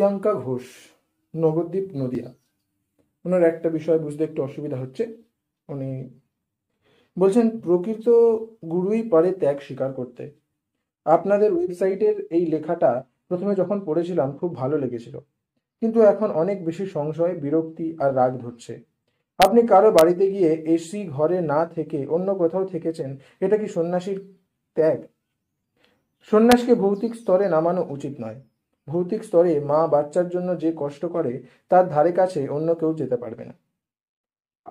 প্রিয়াঙ্কা ঘোষ নবদ্বীপ নদিয়া ওনার একটা বিষয় বুঝতে একটু অসুবিধা হচ্ছে উনি বলছেন প্রকৃত গুরুই পারে ত্যাগ স্বীকার করতে আপনাদের ওয়েবসাইটের এই লেখাটা প্রথমে যখন পড়েছিলাম খুব ভালো লেগেছিল কিন্তু এখন অনেক বেশি সংশয় বিরক্তি আর রাগ ধরছে আপনি কারো বাড়িতে গিয়ে এসি ঘরে না থেকে অন্য কোথাও থেকেছেন এটা কি সন্ন্যাসীর ত্যাগ সন্ন্যাসকে ভৌতিক স্তরে নামানো উচিত নয় ভৌতিক স্তরে মা বাচ্চার জন্য যে কষ্ট করে তার ধারে কাছে অন্য কেউ যেতে পারবে না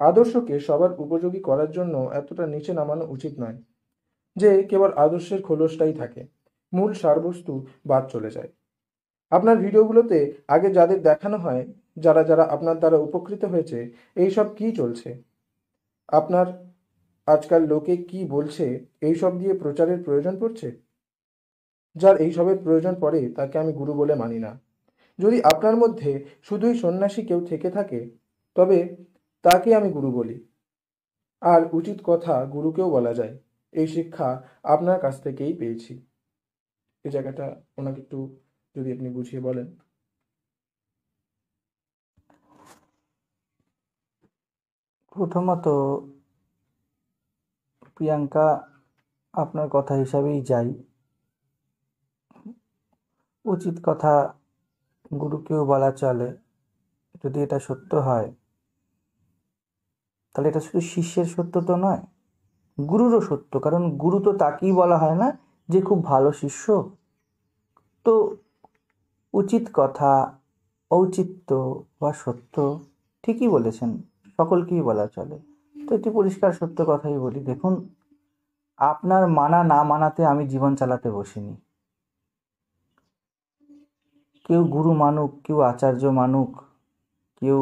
আদর্শকে সবার উপযোগী করার জন্য এতটা নিচে নামানো উচিত নয় যে কেবল আদর্শের খোলসটাই থাকে মূল সারবস্তু বাদ চলে যায় আপনার ভিডিওগুলোতে আগে যাদের দেখানো হয় যারা যারা আপনার দ্বারা উপকৃত হয়েছে এই সব কি চলছে আপনার আজকাল লোকে কি বলছে এই সব দিয়ে প্রচারের প্রয়োজন পড়ছে যার এইসবের প্রয়োজন পড়ে তাকে আমি গুরু বলে মানি না যদি আপনার মধ্যে শুধুই সন্ন্যাসী কেউ থেকে থাকে তবে তাকে আমি গুরু বলি আর উচিত কথা গুরুকেও বলা যায় এই শিক্ষা আপনার কাছ থেকেই পেয়েছি এই জায়গাটা ওনাকে একটু যদি আপনি বুঝিয়ে বলেন প্রথমত প্রিয়াঙ্কা আপনার কথা হিসাবেই যাই উচিত কথা গুরুকেও বলা চলে যদি এটা সত্য হয় তাহলে এটা শুধু শিষ্যের সত্য তো নয় গুরুরও সত্য কারণ গুরু তো তাকেই বলা হয় না যে খুব ভালো শিষ্য তো উচিত কথা ঔচিত্য বা সত্য ঠিকই বলেছেন সকলকেই বলা চলে তো একটি পরিষ্কার সত্য কথাই বলি দেখুন আপনার মানা না মানাতে আমি জীবন চালাতে বসিনি কেউ গুরু মানুক কেউ আচার্য মানুক কেউ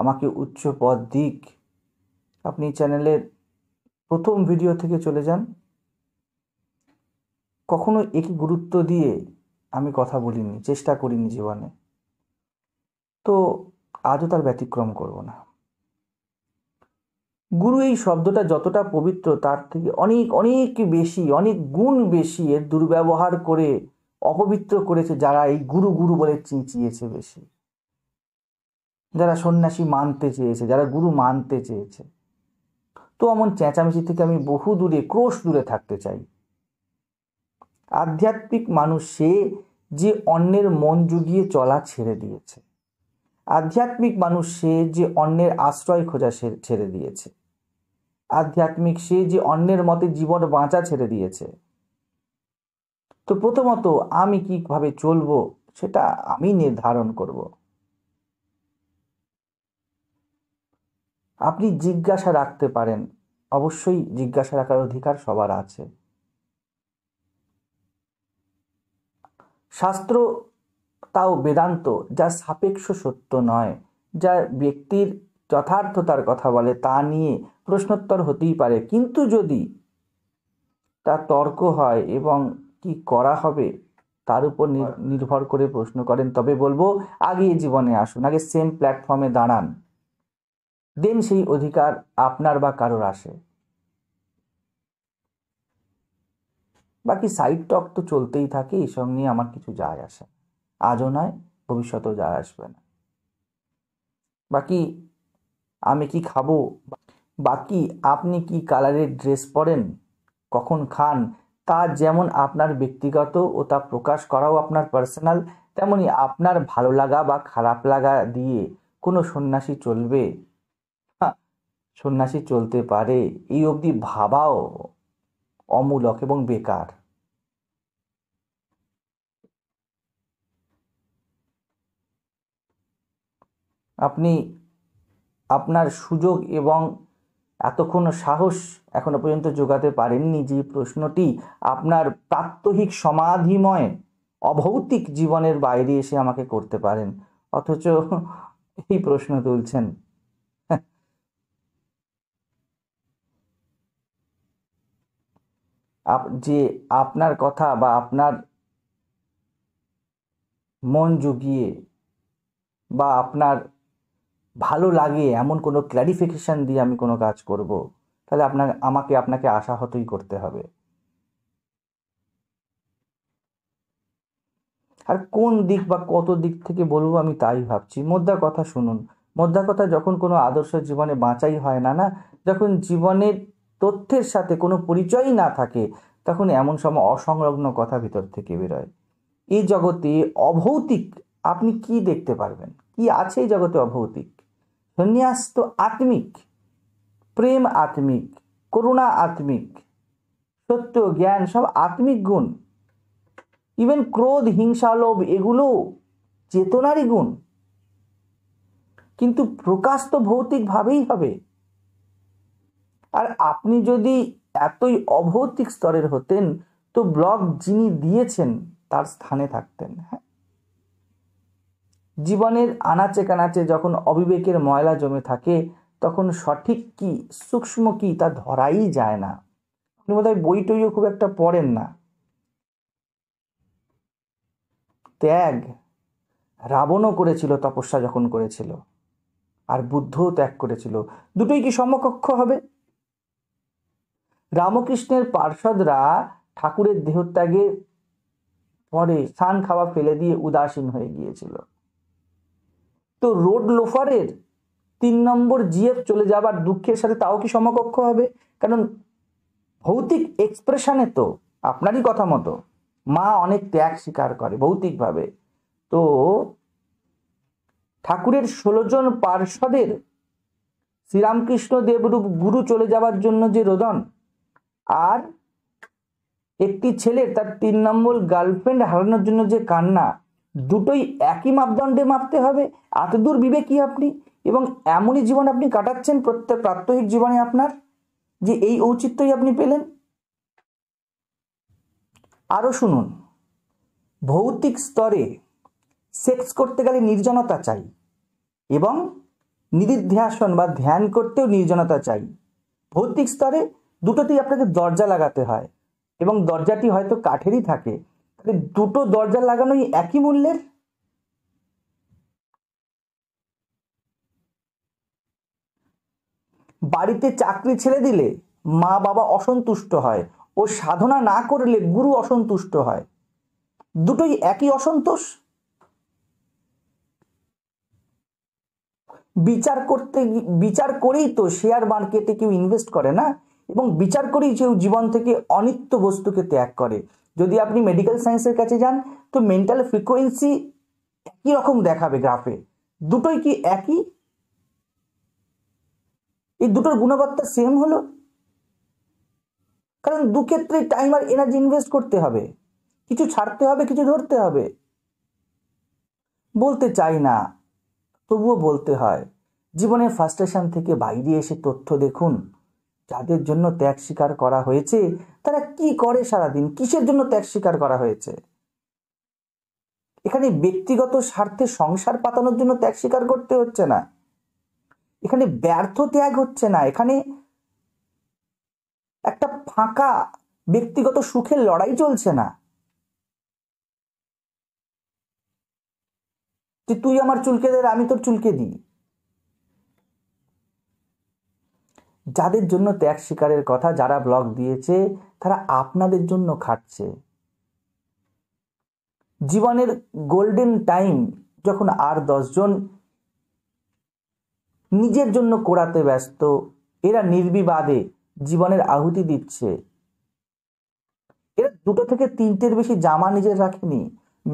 আমাকে উচ্চ পদ দিক আপনি চ্যানেলের প্রথম ভিডিও থেকে চলে যান কখনো একে গুরুত্ব দিয়ে আমি কথা বলিনি চেষ্টা করিনি জীবনে তো আজও তার ব্যতিক্রম করব না গুরু এই শব্দটা যতটা পবিত্র তার থেকে অনেক অনেক বেশি অনেক গুণ বেশি এর দুর্ব্যবহার করে অপবিত্র করেছে যারা এই গুরু গুরু বলে চিঁচিয়েছে বেশি যারা সন্ন্যাসী মানতে চেয়েছে যারা গুরু মানতে চেয়েছে তো এমন চেঁচামেচি থেকে আমি বহু দূরে ক্রোশ দূরে থাকতে চাই আধ্যাত্মিক মানুষ সে যে অন্যের মন জুগিয়ে চলা ছেড়ে দিয়েছে আধ্যাত্মিক মানুষ সে যে অন্যের আশ্রয় খোঁজা ছেড়ে দিয়েছে আধ্যাত্মিক সে যে অন্যের মতে জীবন বাঁচা ছেড়ে দিয়েছে তো প্রথমত আমি কিভাবে চলবো সেটা আমি নির্ধারণ করব আপনি জিজ্ঞাসা রাখতে পারেন অবশ্যই জিজ্ঞাসা রাখার অধিকার সবার আছে শাস্ত্র তাও বেদান্ত যা সাপেক্ষ সত্য নয় যা ব্যক্তির যথার্থতার কথা বলে তা নিয়ে প্রশ্নোত্তর হতেই পারে কিন্তু যদি তা তর্ক হয় এবং কি করা হবে তার উপর নির্ভর করে প্রশ্ন করেন তবে বলবো আগে জীবনে আসুন আগে সেম প্ল্যাটফর্মে দাঁড়ান দেন সেই অধিকার আপনার বা কারোর আসে বাকি সাইড টক তো চলতেই থাকে এই সঙ্গে আমার কিছু যায় আসে আজও নয় ভবিষ্যতেও যায় আসবে না বাকি আমি কি খাবো বাকি আপনি কি কালারের ড্রেস পরেন কখন খান তা যেমন আপনার ব্যক্তিগত ও তা প্রকাশ করাও আপনার পার্সোনাল তেমনি আপনার ভালো লাগা বা খারাপ লাগা দিয়ে কোনো সন্ন্যাসী চলবে হ্যাঁ, সন্ন্যাসী চলতে পারে এই অবধি ভাবাও অমূলক এবং বেকার আপনি আপনার সুযোগ এবং এতক্ষণ সাহস এখনো পর্যন্ত যোগাতে পারেননি যে প্রশ্নটি আপনার প্রাত্যহিক সমাধিময় অভৌতিক জীবনের বাইরে এসে আমাকে করতে পারেন অথচ এই প্রশ্ন তুলছেন যে আপনার কথা বা আপনার মন জুগিয়ে বা আপনার ভালো লাগে এমন কোনো ক্ল্যারিফিকেশান দিয়ে আমি কোনো কাজ করব তাহলে আপনার আমাকে আপনাকে আশাহতই করতে হবে আর কোন দিক বা কত দিক থেকে বলবো আমি তাই ভাবছি মোদ্দা কথা শুনুন মোদ্দা কথা যখন কোনো আদর্শ জীবনে বাঁচাই হয় না না যখন জীবনের তথ্যের সাথে কোনো পরিচয়ই না থাকে তখন এমন সময় অসংলগ্ন কথা ভিতর থেকে বেরোয় এই জগতে অভৌতিক আপনি কি দেখতে পারবেন কি আছে এই জগতে অভৌতিক সন্ন্যাস তো আত্মিক প্রেম আত্মিক করুণা আত্মিক সত্য জ্ঞান সব আত্মিক গুণ ইভেন ক্রোধ হিংসা লোভ এগুলো চেতনারই গুণ কিন্তু প্রকাশ তো ভৌতিকভাবেই হবে আর আপনি যদি এতই অভৌতিক স্তরের হতেন তো ব্লগ যিনি দিয়েছেন তার স্থানে থাকতেন হ্যাঁ জীবনের আনাচে কানাচে যখন অবিবেকের ময়লা জমে থাকে তখন সঠিক কি সূক্ষ্ম কি তা ধরাই যায় না আপনি বোধহয় বই টইও খুব একটা পড়েন না ত্যাগ রাবণও করেছিল তপস্যা যখন করেছিল আর বুদ্ধও ত্যাগ করেছিল দুটোই কি সমকক্ষ হবে রামকৃষ্ণের পার্ষদরা ঠাকুরের দেহত্যাগের পরে স্থান খাওয়া ফেলে দিয়ে উদাসীন হয়ে গিয়েছিল তো রোড লোফারের তিন নম্বর জিএফ চলে যাবার দুঃখের সাথে তাও কি সমকক্ষ হবে কারণ ভৌতিক এক্সপ্রেশনে তো আপনারই কথা মতো মা অনেক ত্যাগ স্বীকার করে ভৌতিকভাবে তো ঠাকুরের ষোলোজন পার্ষদের শ্রীরামকৃষ্ণ দেবরূপ গুরু চলে যাওয়ার জন্য যে রোদন আর একটি ছেলের তার তিন নম্বর গার্লফ্রেন্ড হারানোর জন্য যে কান্না দুটোই একই মাপদণ্ডে মাপতে হবে এতদূর বিবেকী আপনি এবং এমনই জীবন আপনি কাটাচ্ছেন প্রত্যেক প্রাত্যহিক জীবনে আপনার যে এই ঔচিত্যই আপনি পেলেন আরও শুনুন ভৌতিক স্তরে সেক্স করতে গেলে নির্জনতা চাই এবং নিদিধ্যাসন বা ধ্যান করতেও নির্জনতা চাই ভৌতিক স্তরে দুটোতেই আপনাকে দরজা লাগাতে হয় এবং দরজাটি হয়তো কাঠেরই থাকে দুটো দরজা লাগানোই একই মূল্যের বাড়িতে চাকরি ছেড়ে দিলে মা বাবা অসন্তুষ্ট হয় ও সাধনা না করলে গুরু অসন্তুষ্ট হয় দুটোই একই অসন্তোষ বিচার করতে বিচার করেই তো শেয়ার মার্কেটে কেউ ইনভেস্ট করে না এবং বিচার করেই কেউ জীবন থেকে অনিত্য বস্তুকে ত্যাগ করে যদি আপনি মেডিকেল সায়েন্সের কাছে যান তো মেন্টাল ফ্রিকোয়েন্সি একই রকম দেখাবে গ্রাফে দুটোই কি একই এই দুটোর গুণবত্তা সেম হলো কারণ দু ক্ষেত্রে টাইম আর এনার্জি ইনভেস্ট করতে হবে কিছু ছাড়তে হবে কিছু ধরতে হবে বলতে চাই না তবুও বলতে হয় জীবনের ফার্স্টেশন থেকে বাইরে এসে তথ্য দেখুন যাদের জন্য ত্যাগ স্বীকার করা হয়েছে তারা কি করে সারাদিন কিসের জন্য ত্যাগ স্বীকার করা হয়েছে এখানে ব্যক্তিগত স্বার্থে সংসার পাতানোর জন্য ত্যাগ স্বীকার করতে হচ্ছে না এখানে ব্যর্থ ত্যাগ হচ্ছে না এখানে একটা ফাঁকা ব্যক্তিগত সুখের লড়াই চলছে না যে তুই আমার চুলকে দে আমি তোর চুলকে দিই যাদের জন্য ত্যাগ শিকারের কথা যারা ব্লগ দিয়েছে তারা আপনাদের জন্য খাটছে জীবনের গোল্ডেন টাইম যখন আর দশজন নিজের জন্য কোড়াতে ব্যস্ত এরা নির্বিবাদে জীবনের আহুতি দিচ্ছে এরা দুটো থেকে তিনটের বেশি জামা নিজের রাখেনি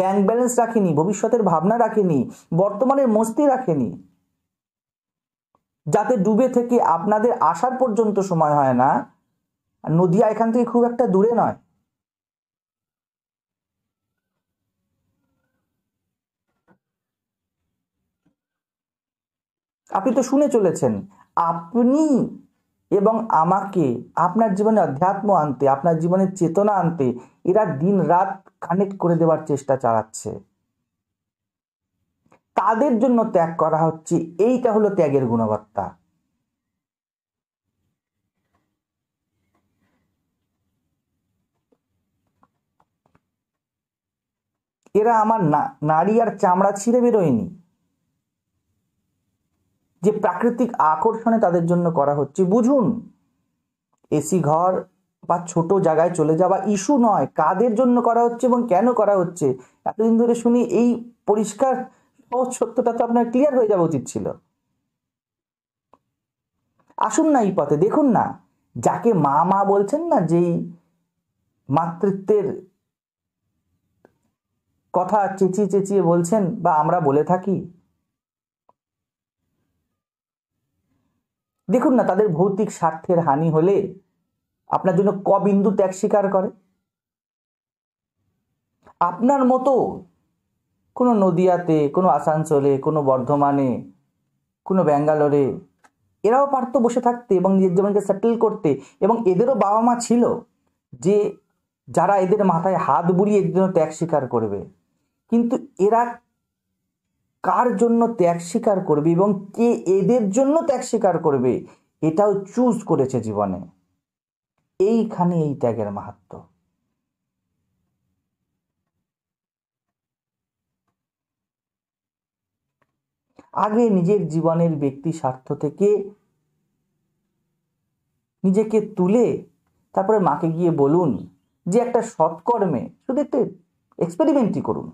ব্যাংক ব্যালেন্স রাখেনি ভবিষ্যতের ভাবনা রাখেনি বর্তমানের মস্তি রাখেনি যাতে ডুবে থেকে আপনাদের আসার পর্যন্ত সময় হয় না নদিয়া এখান থেকে খুব একটা দূরে নয় আপনি তো শুনে চলেছেন আপনি এবং আমাকে আপনার জীবনে অধ্যাত্ম আনতে আপনার জীবনে চেতনা আনতে এরা দিন রাত কানেক্ট করে দেওয়ার চেষ্টা চালাচ্ছে তাদের জন্য ত্যাগ করা হচ্ছে এইটা হলো ত্যাগের গুণবত্তা এরা আমার নারী আর চামড়া ছিঁড়ে বেরোয়নি যে প্রাকৃতিক আকর্ষণে তাদের জন্য করা হচ্ছে বুঝুন এসি ঘর বা ছোট জায়গায় চলে যাওয়া ইস্যু নয় কাদের জন্য করা হচ্ছে এবং কেন করা হচ্ছে এতদিন ধরে শুনি এই পরিষ্কার সহজ সত্যটা তো আপনার ক্লিয়ার হয়ে যাওয়া উচিত ছিল আসুন না এই পথে দেখুন না যাকে মা মা বলছেন না যেই মাতৃত্বের কথা চেঁচিয়ে চেঁচিয়ে বলছেন বা আমরা বলে থাকি দেখুন না তাদের ভৌতিক স্বার্থের হানি হলে আপনার জন্য ক বিন্দু ত্যাগ স্বীকার করে আপনার মতো কোনো নদিয়াতে কোনো আসানসোলে কোনো বর্ধমানে কোনো ব্যাঙ্গালোরে এরাও পারত বসে থাকতে এবং নিজের জীবনকে সেটেল করতে এবং এদেরও বাবা মা ছিল যে যারা এদের মাথায় হাত বুড়িয়ে এদের জন্য ত্যাগ স্বীকার করবে কিন্তু এরা কার জন্য ত্যাগ স্বীকার করবে এবং কে এদের জন্য ত্যাগ স্বীকার করবে এটাও চুজ করেছে জীবনে এইখানে এই ত্যাগের মাহাত্ম্য আগে নিজের জীবনের ব্যক্তি স্বার্থ থেকে নিজেকে তুলে তারপরে মাকে গিয়ে বলুন যে একটা সৎকর্মে শুধু একটু এক্সপেরিমেন্টই করুন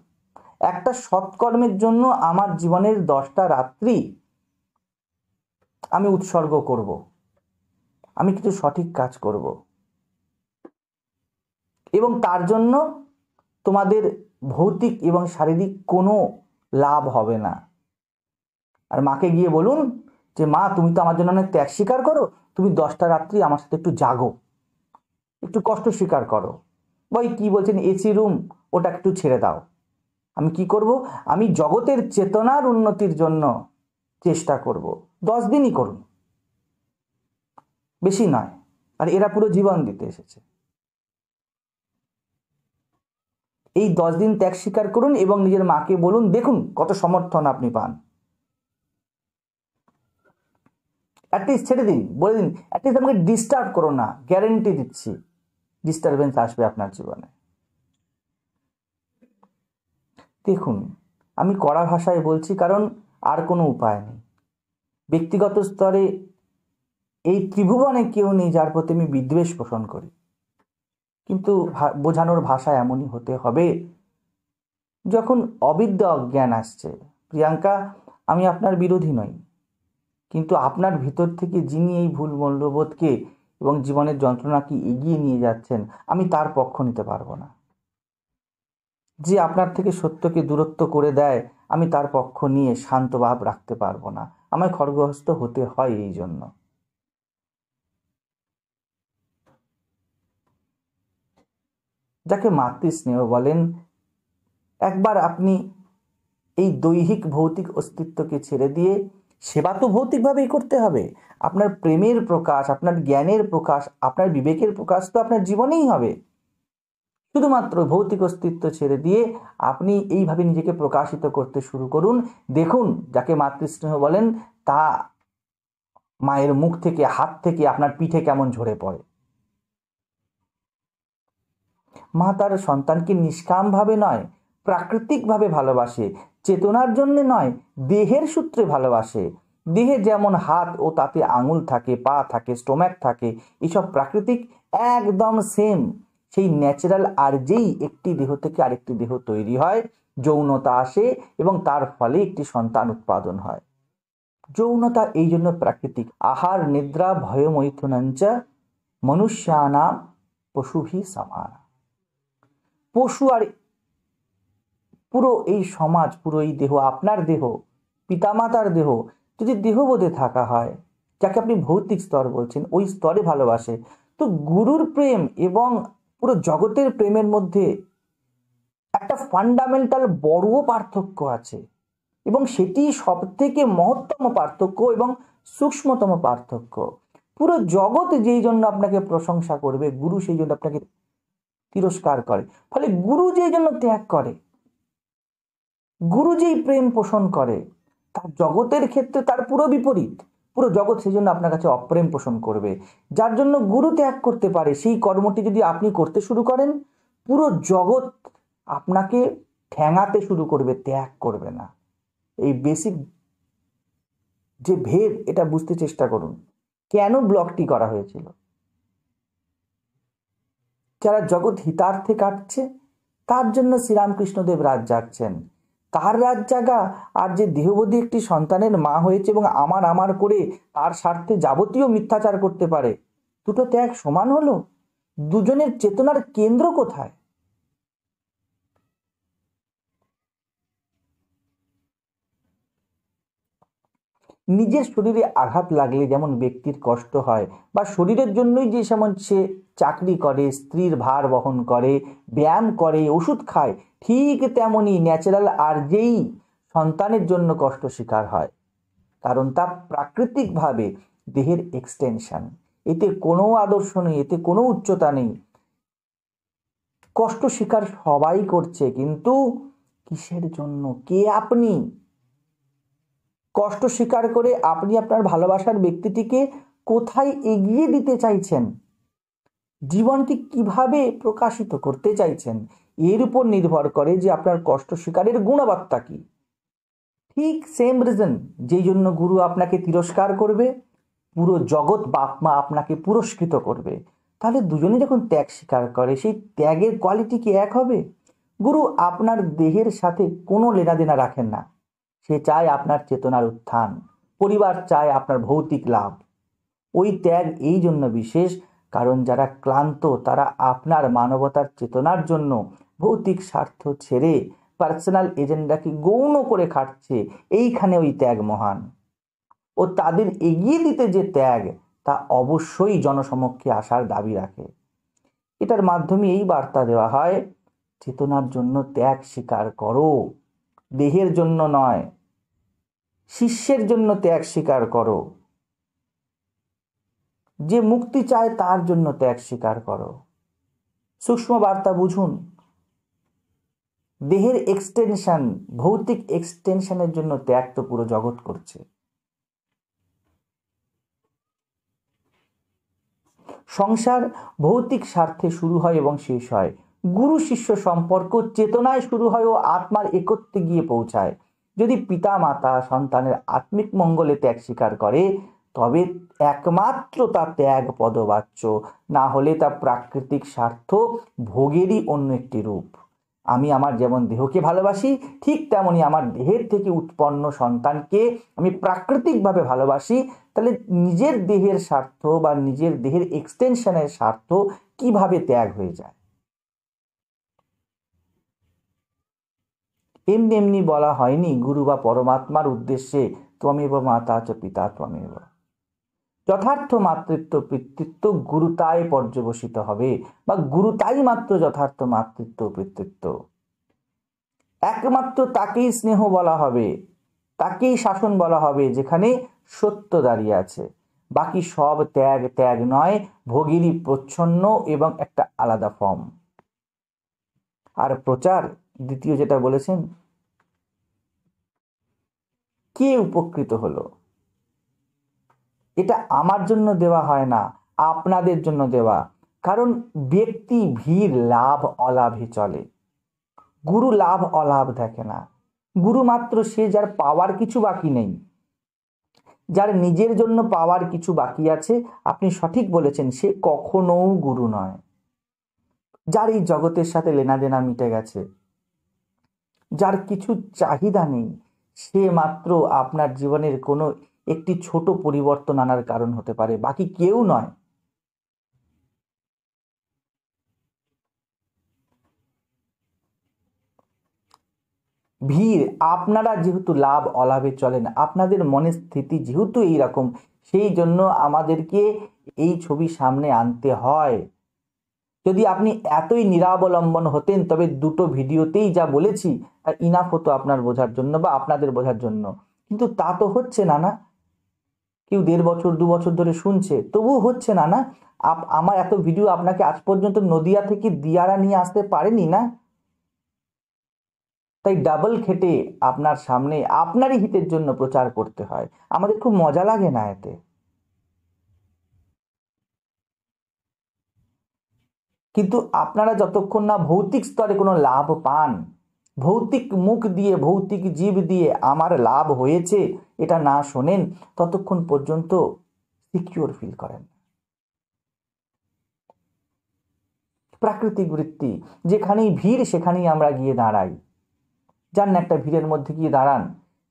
একটা সৎকর্মের জন্য আমার জীবনের দশটা রাত্রি আমি উৎসর্গ করব আমি কিছু সঠিক কাজ করব এবং তার জন্য তোমাদের ভৌতিক এবং শারীরিক কোনো লাভ হবে না আর মাকে গিয়ে বলুন যে মা তুমি তো আমার জন্য অনেক ত্যাগ স্বীকার করো তুমি দশটা রাত্রি আমার সাথে একটু জাগো একটু কষ্ট স্বীকার করো ভাই কি বলছেন এসি রুম ওটা একটু ছেড়ে দাও আমি কি করব আমি জগতের চেতনার উন্নতির জন্য চেষ্টা করব দশ দিনই করুন বেশি নয় আর এরা পুরো জীবন দিতে এসেছে এই দশ দিন ত্যাগ স্বীকার করুন এবং নিজের মাকে বলুন দেখুন কত সমর্থন আপনি পান অ্যাটলিস্ট ছেড়ে দিন বলে দিন অ্যাটলিস্ট আমাকে ডিস্টার্ব করো না গ্যারেন্টি দিচ্ছি ডিস্টারবেন্স আসবে আপনার জীবনে দেখুন আমি কড়া ভাষায় বলছি কারণ আর কোনো উপায় নেই ব্যক্তিগত স্তরে এই ত্রিভুবনে কেউ নেই যার প্রতি আমি বিদ্বেষ পোষণ করি কিন্তু বোঝানোর ভাষা এমনই হতে হবে যখন অবিদ্যা অজ্ঞান আসছে প্রিয়াঙ্কা আমি আপনার বিরোধী নই কিন্তু আপনার ভিতর থেকে যিনি এই ভুল মূল্যবোধকে এবং জীবনের যন্ত্রণাকে এগিয়ে নিয়ে যাচ্ছেন আমি তার পক্ষ নিতে পারবো না যে আপনার থেকে সত্যকে দূরত্ব করে দেয় আমি তার পক্ষ নিয়ে শান্ত ভাব রাখতে পারবো না আমায় খড়গহস্ত হতে হয় এই জন্য যাকে মাতৃস্নেহ বলেন একবার আপনি এই দৈহিক ভৌতিক অস্তিত্বকে ছেড়ে দিয়ে সেবা তো ভৌতিকভাবেই করতে হবে আপনার প্রেমের প্রকাশ আপনার জ্ঞানের প্রকাশ আপনার বিবেকের প্রকাশ তো আপনার জীবনেই হবে শুধুমাত্র ভৌতিক অস্তিত্ব ছেড়ে দিয়ে আপনি এইভাবে নিজেকে প্রকাশিত করতে শুরু করুন দেখুন যাকে মাতৃস্নেহ বলেন তা মায়ের মুখ থেকে হাত থেকে আপনার পিঠে কেমন ঝরে পড়ে মা তার সন্তানকে নিষ্কামভাবে নয় প্রাকৃতিকভাবে ভালোবাসে চেতনার জন্যে নয় দেহের সূত্রে ভালোবাসে দেহে যেমন হাত ও তাতে আঙুল থাকে পা থাকে স্টোম্যাক থাকে এসব প্রাকৃতিক একদম সেম সেই ন্যাচারাল আর যেই একটি দেহ থেকে আরেকটি দেহ তৈরি হয় যৌনতা আসে এবং তার ফলে একটি সন্তান উৎপাদন হয় যৌনতা এই জন্য প্রাকৃতিক আহার নিদ্রা ভয়মৈথুনাঞ্চ মনুষ্যানাম পশুভি সমানা পশু আর পুরো এই সমাজ পুরো এই দেহ আপনার দেহ পিতামাতার দেহ যদি দেহবোধে থাকা হয় যাকে আপনি ভৌতিক স্তর বলছেন ওই স্তরে ভালোবাসে তো গুরুর প্রেম এবং পুরো জগতের প্রেমের মধ্যে একটা ফান্ডামেন্টাল বড় পার্থক্য আছে এবং সেটি সব থেকে মহত্তম পার্থক্য এবং সূক্ষ্মতম পার্থক্য পুরো জগৎ যেই জন্য আপনাকে প্রশংসা করবে গুরু সেই জন্য আপনাকে তিরস্কার করে ফলে গুরু যেই জন্য ত্যাগ করে গুরু যেই প্রেম পোষণ করে তার জগতের ক্ষেত্রে তার পুরো বিপরীত পুরো জগৎ সেই জন্য আপনার কাছে অপ্রেম পোষণ করবে যার জন্য গুরু ত্যাগ করতে পারে সেই কর্মটি যদি আপনি করতে শুরু করেন পুরো জগৎ আপনাকে ঠ্যাঙাতে শুরু করবে ত্যাগ করবে না এই বেসিক যে ভেদ এটা বুঝতে চেষ্টা করুন কেন ব্লকটি করা হয়েছিল যারা জগৎ হিতার্থে কাটছে তার জন্য শ্রীরামকৃষ্ণদেব রাজ যাচ্ছেন কার রাত জাগা আর যে দেহবতী একটি সন্তানের মা হয়েছে এবং আমার আমার করে তার স্বার্থে যাবতীয় মিথ্যাচার করতে পারে দুটো ত্যাগ সমান হলো দুজনের চেতনার কেন্দ্র কোথায় নিজের শরীরে আঘাত লাগলে যেমন ব্যক্তির কষ্ট হয় বা শরীরের জন্যই যে যেমন সে চাকরি করে স্ত্রীর ভার বহন করে ব্যায়াম করে ওষুধ খায় ঠিক তেমনই ন্যাচারাল আর যেই সন্তানের জন্য কষ্ট শিকার হয় কারণ তা প্রাকৃতিকভাবে দেহের এক্সটেনশন এতে কোনো আদর্শ নেই এতে কোনো উচ্চতা নেই কষ্ট শিকার সবাই করছে কিন্তু কিসের জন্য কে আপনি কষ্ট স্বীকার করে আপনি আপনার ভালোবাসার ব্যক্তিটিকে কোথায় এগিয়ে দিতে চাইছেন জীবনটি কিভাবে প্রকাশিত করতে চাইছেন এর উপর নির্ভর করে যে আপনার কষ্ট স্বীকারের গুণবত্তা কী ঠিক সেম রিজন যেই জন্য গুরু আপনাকে তিরস্কার করবে পুরো জগৎ বাপ মা আপনাকে পুরস্কৃত করবে তাহলে দুজনে যখন ত্যাগ স্বীকার করে সেই ত্যাগের কোয়ালিটি কি এক হবে গুরু আপনার দেহের সাথে কোনো লেনাদেনা রাখেন না সে চায় আপনার চেতনার উত্থান পরিবার চায় আপনার ভৌতিক লাভ ওই ত্যাগ এই জন্য বিশেষ কারণ যারা ক্লান্ত তারা আপনার মানবতার চেতনার জন্য ভৌতিক স্বার্থ ছেড়ে পার্সোনাল এজেন্ডাকে গৌণ করে খাটছে এইখানে ওই ত্যাগ মহান ও তাদের এগিয়ে দিতে যে ত্যাগ তা অবশ্যই জনসমক্ষে আসার দাবি রাখে এটার মাধ্যমে এই বার্তা দেওয়া হয় চেতনার জন্য ত্যাগ স্বীকার করো দেহের জন্য নয় শিষ্যের জন্য ত্যাগ স্বীকার করো যে মুক্তি চায় তার জন্য ত্যাগ স্বীকার করো সূক্ষ্ম বার্তা বুঝুন দেহের এক্সটেনশন ভৌতিক এক্সটেনশনের জন্য ত্যাগ তো পুরো জগৎ করছে সংসার ভৌতিক স্বার্থে শুরু হয় এবং শেষ হয় গুরু শিষ্য সম্পর্ক চেতনায় শুরু হয় ও আত্মার একত্রে গিয়ে পৌঁছায় যদি পিতা মাতা সন্তানের আত্মিক মঙ্গলে ত্যাগ স্বীকার করে তবে একমাত্র তা ত্যাগ পদবাচ্য না হলে তা প্রাকৃতিক স্বার্থ ভোগেরই অন্য একটি রূপ আমি আমার যেমন দেহকে ভালোবাসি ঠিক তেমনি আমার দেহের থেকে উৎপন্ন সন্তানকে আমি প্রাকৃতিকভাবে ভালোবাসি তাহলে নিজের দেহের স্বার্থ বা নিজের দেহের এক্সটেনশনের স্বার্থ কিভাবে ত্যাগ হয়ে যায় এমনি এমনি বলা হয়নি গুরু বা পরমাত্মার উদ্দেশ্যে ত্বমেব মাতা চ পিতা ত্বমেব যথার্থ মাতৃত্ব পিতৃত্ব গুরুতায় পর্যবসিত হবে বা গুরুতাই মাত্র যথার্থ মাতৃত্ব পিতৃত্ব একমাত্র তাকেই স্নেহ বলা হবে তাকেই শাসন বলা হবে যেখানে সত্য দাঁড়িয়ে আছে বাকি সব ত্যাগ ত্যাগ নয় ভগিনী প্রচ্ছন্ন এবং একটা আলাদা ফর্ম আর প্রচার দ্বিতীয় যেটা বলেছেন কে উপকৃত হলো এটা আমার জন্য দেওয়া হয় না আপনাদের জন্য দেওয়া কারণ ব্যক্তি ভিড় লাভ অলাভে চলে গুরু লাভ অলাভ দেখে না গুরু মাত্র সে যার পাওয়ার কিছু বাকি নেই যার নিজের জন্য পাওয়ার কিছু বাকি আছে আপনি সঠিক বলেছেন সে কখনো গুরু নয় যার এই জগতের সাথে লেনাদেনা মিটে গেছে যার কিছু চাহিদা নেই সে মাত্র আপনার জীবনের কোনো একটি ছোট পরিবর্তন আনার কারণ হতে পারে বাকি কেউ নয় ভিড় আপনারা যেহেতু লাভ অলাভে চলেন আপনাদের মনের স্থিতি যেহেতু এইরকম সেই জন্য আমাদেরকে এই ছবি সামনে আনতে হয় যদি আপনি এতই নিরাবলম্বন হতেন তবে দুটো ভিডিওতেই যা বলেছি তা ইনাফ হতো আপনার বোঝার জন্য বা আপনাদের বোঝার জন্য কিন্তু তা তো হচ্ছে না না কেউ দেড় বছর দু বছর ধরে শুনছে তবুও হচ্ছে না না আপ আমার এত ভিডিও আপনাকে আজ পর্যন্ত নদিয়া থেকে দিয়ারা নিয়ে আসতে পারেনি না তাই ডাবল খেটে আপনার সামনে আপনারই হিতের জন্য প্রচার করতে হয় আমাদের খুব মজা লাগে না এতে কিন্তু আপনারা যতক্ষণ না ভৌতিক স্তরে কোনো লাভ পান ভৌতিক মুখ দিয়ে ভৌতিক জীব দিয়ে আমার লাভ হয়েছে এটা না শোনেন ততক্ষণ পর্যন্ত সিকিওর ফিল করেন প্রাকৃতিক বৃত্তি যেখানেই ভিড় সেখানেই আমরা গিয়ে দাঁড়াই যান না একটা ভিড়ের মধ্যে গিয়ে দাঁড়ান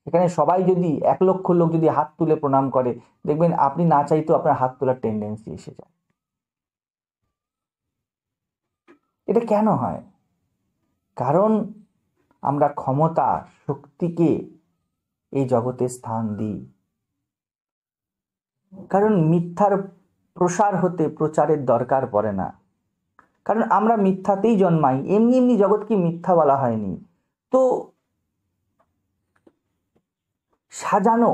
এখানে সবাই যদি এক লক্ষ লোক যদি হাত তুলে প্রণাম করে দেখবেন আপনি না চাইতেও আপনার হাত তোলার টেন্ডেন্সি এসে যায় এটা কেন হয় কারণ আমরা ক্ষমতা শক্তিকে এই জগতে স্থান দিই কারণ মিথ্যার প্রসার হতে প্রচারের দরকার পড়ে না কারণ আমরা মিথ্যাতেই জন্মাই এমনি এমনি জগৎকে মিথ্যা বলা হয়নি তো সাজানো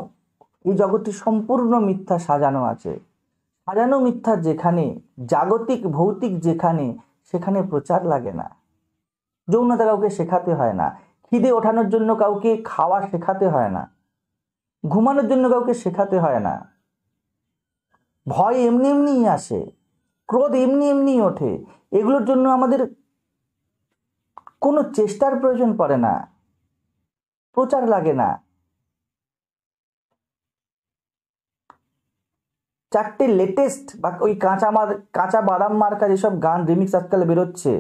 এই জগতে সম্পূর্ণ মিথ্যা সাজানো আছে সাজানো মিথ্যা যেখানে জাগতিক ভৌতিক যেখানে সেখানে প্রচার লাগে না যৌনতা কাউকে শেখাতে হয় না খিদে ওঠানোর জন্য কাউকে খাওয়া শেখাতে হয় না ঘুমানোর জন্য কাউকে শেখাতে হয় না ভয় এমনি এমনিই আসে ক্রোধ এমনি এমনিই ওঠে এগুলোর জন্য আমাদের কোনো চেষ্টার প্রয়োজন পড়ে না প্রচার লাগে না চারটে লেটেস্ট বা ওই কাঁচা মার কাঁচা বাদাম মার্কা যেসব গান রিমিক্স আজকাল বেরোচ্ছে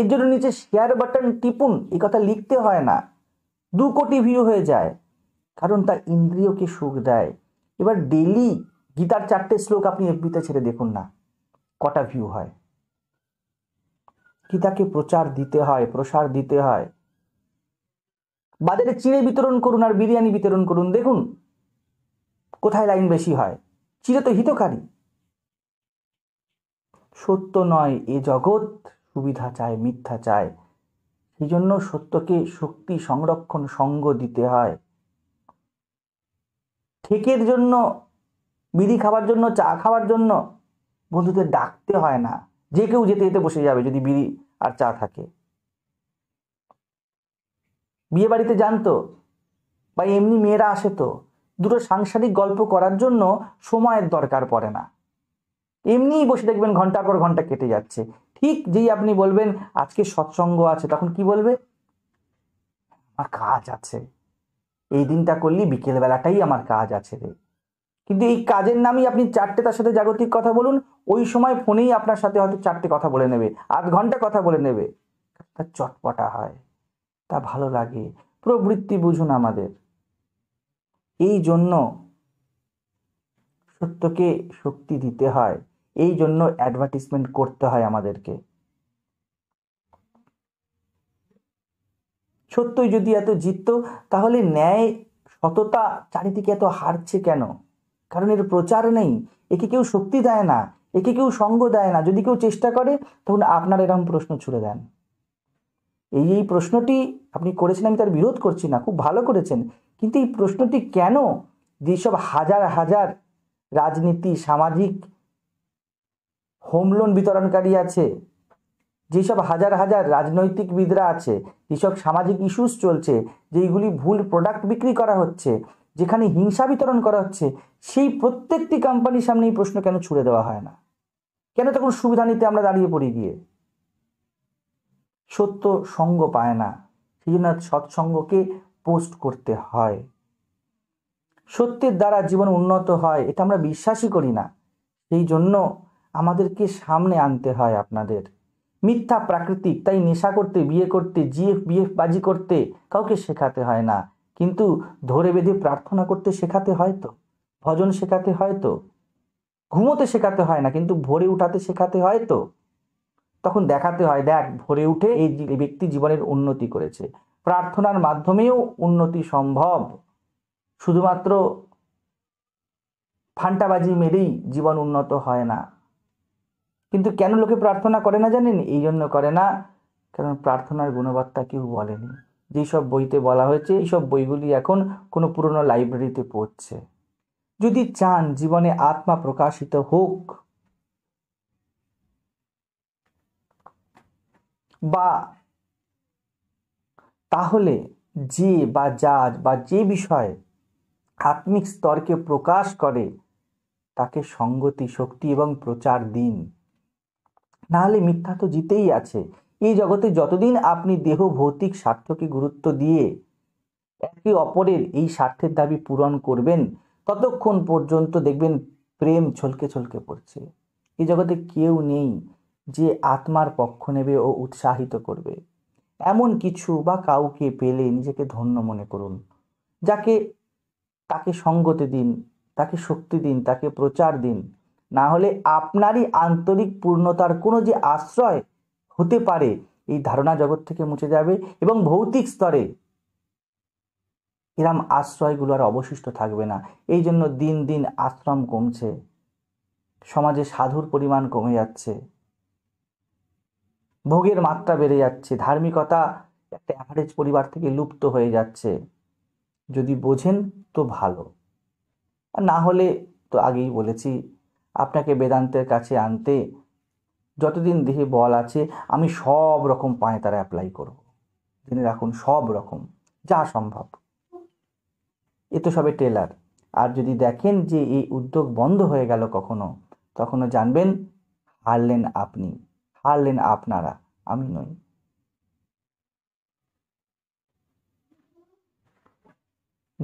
এর জন্য নিচে শেয়ার বাটন টিপুন এ কথা লিখতে হয় না দু কোটি ভিউ হয়ে যায় কারণ তা ইন্দ্রিয়কে সুখ দেয় এবার ডেলি গীতার চারটে শ্লোক আপনি এফবিতে ছেড়ে দেখুন না কটা ভিউ হয় গীতাকে প্রচার দিতে হয় প্রসার দিতে হয় বাজারে চিড়ে বিতরণ করুন আর বিরিয়ানি বিতরণ করুন দেখুন কোথায় লাইন বেশি হয় চিরত হিতকারী সত্য নয় এ জগৎ সুবিধা চায় মিথ্যা চায় সেই জন্য সত্যকে শক্তি সংরক্ষণ সঙ্গ দিতে হয় ঠেকের জন্য বিধি খাবার জন্য চা খাওয়ার জন্য বন্ধুদের ডাকতে হয় না যে কেউ যেতে যেতে বসে যাবে যদি বিড়ি আর চা থাকে বিয়ে বাড়িতে জানতো বা এমনি মেয়েরা আসে তো দুটো সাংসারিক গল্প করার জন্য সময়ের দরকার পড়ে না এমনিই বসে দেখবেন ঘন্টার পর ঘন্টা কেটে যাচ্ছে ঠিক যেই আপনি বলবেন আজকে সৎসঙ্গ আছে তখন কি বলবে আমার কাজ আছে এই দিনটা করলি বিকেলবেলাটাই আমার কাজ আছে রে কিন্তু এই কাজের নামই আপনি চারটে তার সাথে জাগতিক কথা বলুন ওই সময় ফোনেই আপনার সাথে হয়তো চারটে কথা বলে নেবে আধ ঘন্টা কথা বলে নেবে তার চটপটা হয় তা ভালো লাগে প্রবৃত্তি বুঝুন আমাদের এই জন্য সত্যকে শক্তি দিতে হয় এই জন্য অ্যাডভার্টিসমেন্ট করতে হয় আমাদেরকে সত্যই যদি এত জিতত তাহলে ন্যায় সততা চারিদিকে এত হারছে কেন কারণ এর প্রচার নেই একে কেউ শক্তি দেয় না একে কেউ সঙ্গ দেয় না যদি কেউ চেষ্টা করে তখন আপনার এরকম প্রশ্ন ছুড়ে দেন এই এই প্রশ্নটি আপনি করেছেন আমি তার বিরোধ করছি না খুব ভালো করেছেন কিন্তু এই প্রশ্নটি কেন যেসব হাজার হাজার রাজনীতি সামাজিক হোম লোন বিতরণকারী আছে যেসব হাজার হাজার রাজনৈতিকবিদরা আছে যেসব সামাজিক ইস্যুস চলছে যেইগুলি ভুল প্রোডাক্ট বিক্রি করা হচ্ছে যেখানে হিংসা বিতরণ করা হচ্ছে সেই প্রত্যেকটি কোম্পানির সামনে এই প্রশ্ন কেন ছুড়ে দেওয়া হয় না কেন তখন সুবিধা নিতে আমরা দাঁড়িয়ে পড়ি গিয়ে সত্য সঙ্গ পায় না সেই জন্য সৎসঙ্গকে পোস্ট করতে হয় সত্যের দ্বারা জীবন উন্নত হয় এটা আমরা বিশ্বাসই করি না সেই জন্য আমাদেরকে সামনে আনতে হয় আপনাদের মিথ্যা প্রাকৃতিক তাই নেশা করতে বিয়ে করতে জিএফ বিএফ বাজি করতে কাউকে শেখাতে হয় না কিন্তু ধরে বেঁধে প্রার্থনা করতে শেখাতে হয় তো ভজন শেখাতে হয় তো ঘুমোতে শেখাতে হয় না কিন্তু ভোরে উঠাতে শেখাতে হয় তো তখন দেখাতে হয় দেখ ভোরে উঠে এই ব্যক্তি জীবনের উন্নতি করেছে প্রার্থনার মাধ্যমেও উন্নতি সম্ভব শুধুমাত্র ফান্টাবাজি মেরেই জীবন উন্নত হয় না কিন্তু কেন লোকে প্রার্থনা করে না জানেন এই জন্য করে না কারণ প্রার্থনার গুণবত্তা কেউ বলেনি যেই সব বইতে বলা হয়েছে এইসব বইগুলি এখন কোনো পুরনো লাইব্রেরিতে পড়ছে যদি চান জীবনে আত্মা প্রকাশিত হোক বা তাহলে যে বা যা বা যে বিষয় আত্মিক স্তরকে প্রকাশ করে তাকে সঙ্গতি শক্তি এবং প্রচার দিন নাহলে মিথ্যা তো জিতেই আছে এই জগতে যতদিন আপনি দেহ ভৌতিক স্বার্থকে গুরুত্ব দিয়ে একে অপরের এই স্বার্থের দাবি পূরণ করবেন ততক্ষণ পর্যন্ত দেখবেন প্রেম ছলকে ছলকে পড়ছে এই জগতে কেউ নেই যে আত্মার পক্ষ নেবে ও উৎসাহিত করবে এমন কিছু বা কাউকে পেলে নিজেকে ধন্য মনে করুন যাকে তাকে সঙ্গতি দিন তাকে শক্তি দিন তাকে প্রচার দিন না হলে আপনারই আন্তরিক পূর্ণতার কোনো যে আশ্রয় হতে পারে এই ধারণা জগৎ থেকে মুছে যাবে এবং ভৌতিক স্তরে এরম আশ্রয়গুলো আর অবশিষ্ট থাকবে না এই জন্য দিন দিন আশ্রম কমছে সমাজে সাধুর পরিমাণ কমে যাচ্ছে ভোগের মাত্রা বেড়ে যাচ্ছে ধার্মিকতা একটা অ্যাভারেজ পরিবার থেকে লুপ্ত হয়ে যাচ্ছে যদি বোঝেন তো ভালো আর না হলে তো আগেই বলেছি আপনাকে বেদান্তের কাছে আনতে যতদিন দেহে বল আছে আমি সব রকম পায়ে তারা অ্যাপ্লাই করব জেনে রাখুন সব রকম যা সম্ভব এ তো সবে টেলার আর যদি দেখেন যে এই উদ্যোগ বন্ধ হয়ে গেল কখনো তখনও জানবেন হারলেন আপনি হারলেন আপনারা আমি নই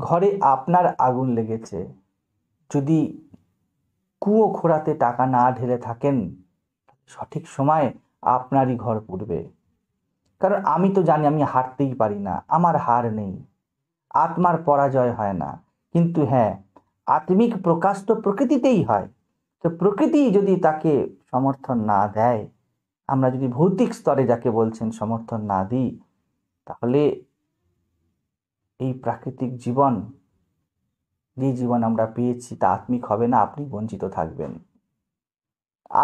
ঘরে আপনার আগুন লেগেছে যদি কুয়ো খোঁড়াতে টাকা না ঢেলে থাকেন সঠিক সময়ে আপনারই ঘর পুড়বে কারণ আমি তো জানি আমি হারতেই পারি না আমার হার নেই আত্মার পরাজয় হয় না কিন্তু হ্যাঁ আত্মিক প্রকাশ তো প্রকৃতিতেই হয় তো প্রকৃতি যদি তাকে সমর্থন না দেয় আমরা যদি ভৌতিক স্তরে যাকে বলছেন সমর্থন না দিই তাহলে এই প্রাকৃতিক জীবন যে জীবন আমরা পেয়েছি তা আত্মিক হবে না আপনি বঞ্চিত থাকবেন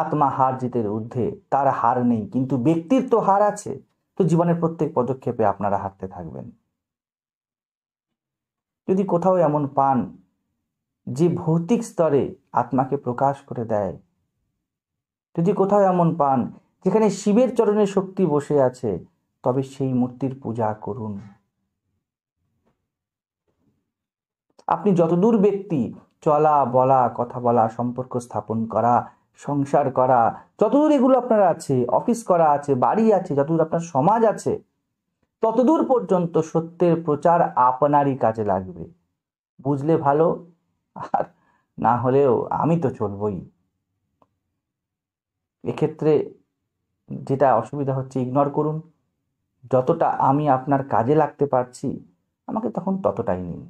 আত্মা হার জিতের ঊর্ধ্বে তার হার নেই কিন্তু ব্যক্তির তো হার আছে তো জীবনের প্রত্যেক পদক্ষেপে আপনারা হারতে থাকবেন যদি কোথাও এমন পান যে ভৌতিক স্তরে আত্মাকে প্রকাশ করে দেয় যদি কোথাও এমন পান যেখানে শিবের চরণে শক্তি বসে আছে তবে সেই মূর্তির পূজা করুন আপনি যতদূর ব্যক্তি চলা বলা কথা বলা সম্পর্ক স্থাপন করা সংসার করা যতদূর এগুলো আপনার আছে অফিস করা আছে বাড়ি আছে যতদূর আপনার সমাজ আছে ততদূর পর্যন্ত সত্যের প্রচার আপনারই কাজে লাগবে বুঝলে ভালো আর না হলেও আমি তো চলবই এক্ষেত্রে যেটা অসুবিধা হচ্ছে ইগনোর করুন যতটা আমি আপনার কাজে লাগতে পারছি আমাকে তখন ততটাই নিন